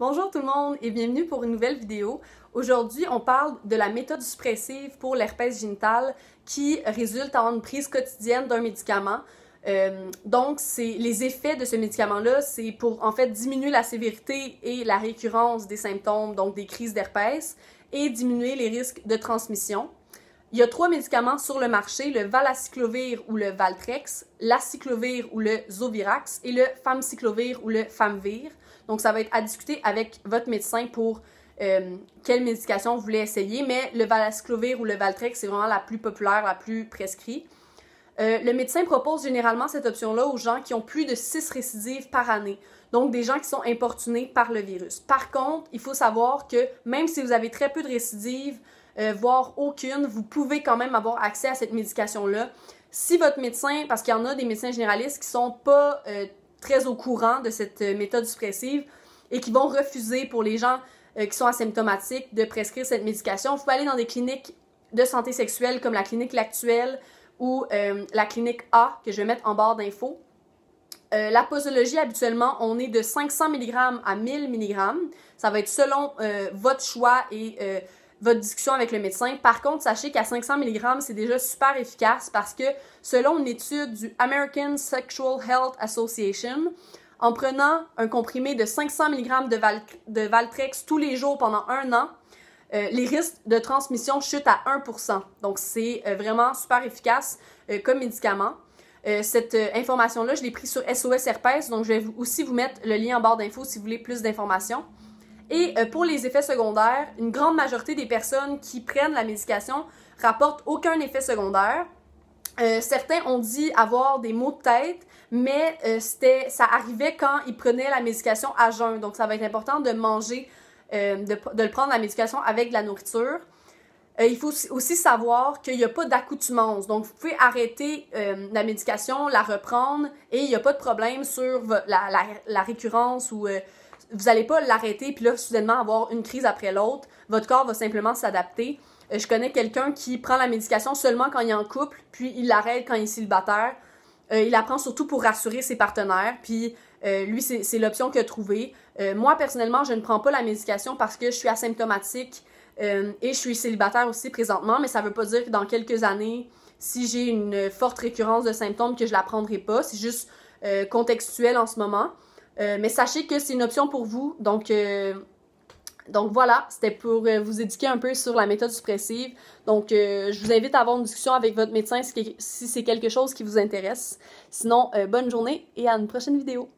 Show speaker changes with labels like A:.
A: Bonjour tout le monde et bienvenue pour une nouvelle vidéo. Aujourd'hui, on parle de la méthode suppressive pour l'herpès génital qui résulte en une prise quotidienne d'un médicament. Euh, donc, les effets de ce médicament-là, c'est pour en fait diminuer la sévérité et la récurrence des symptômes, donc des crises d'herpès, et diminuer les risques de transmission. Il y a trois médicaments sur le marché, le valacyclovir ou le Valtrex, l'acyclovir ou le Zovirax et le famciclovir ou le Famvir. Donc, ça va être à discuter avec votre médecin pour euh, quelle médication vous voulez essayer, mais le valacyclovir ou le Valtrex, c'est vraiment la plus populaire, la plus prescrite. Euh, le médecin propose généralement cette option-là aux gens qui ont plus de 6 récidives par année, donc des gens qui sont importunés par le virus. Par contre, il faut savoir que même si vous avez très peu de récidives, euh, voire aucune, vous pouvez quand même avoir accès à cette médication-là. Si votre médecin, parce qu'il y en a des médecins généralistes qui sont pas euh, très au courant de cette euh, méthode suppressive et qui vont refuser pour les gens qui sont asymptomatiques de prescrire cette médication, vous pouvez aller dans des cliniques de santé sexuelle comme la clinique L'Actuelle ou la clinique A que je vais mettre en barre d'infos. la posologie, habituellement, on est de 500 mg à 1000 mg. Ça va être selon votre choix et votre discussion avec le médecin. Par contre, sachez qu'à 500 mg, c'est déjà super efficace parce que selon une étude du American Sexual Health Association, en prenant un comprimé de 500 mg de, de Valtrex tous les jours pendant un an, euh, les risques de transmission chutent à 1 Donc, c'est euh, vraiment super efficace euh, comme médicament. cette information-là, je l'ai prise sur SOS Herpes, donc je vais aussi vous mettre le lien en barre d'infos si vous voulez plus d'informations. Et euh, pour les effets secondaires, une grande majorité des personnes qui prennent la médication rapportent aucun effet secondaire. Euh, certains ont dit avoir des maux de tête, mais euh, ça arrivait quand ils prenaient la médication à jeun. Donc, ça va être important de manger, de, prendre la médication avec de la nourriture. il faut aussi savoir qu'il n'y a pas d'accoutumance. Donc, vous pouvez arrêter la médication, la reprendre et il n'y a pas de problème sur la récurrence ou vous n'allez pas l'arrêter puis là soudainement avoir une crise après l'autre. Votre corps va simplement s'adapter. Euh, je connais quelqu'un qui prend la médication seulement quand il est en couple, puis il l'arrête quand il est célibataire. Euh, il la prend surtout pour rassurer ses partenaires, puis euh, lui, c'est l'option qu'il a trouvée. moi, personnellement, je ne prends pas la médication parce que je suis asymptomatique et je suis célibataire aussi présentement, mais ça ne veut pas dire que dans quelques années, si j'ai une forte récurrence de symptômes, que je la prendrai pas. C'est juste contextuel en ce moment. Euh, mais sachez que c'est une option pour vous. Donc, euh, donc voilà, c'était pour euh, vous éduquer un peu sur la méthode suppressive. Donc, je vous invite à avoir une discussion avec votre médecin si c'est quelque chose qui vous intéresse. Sinon, bonne journée et à une prochaine vidéo.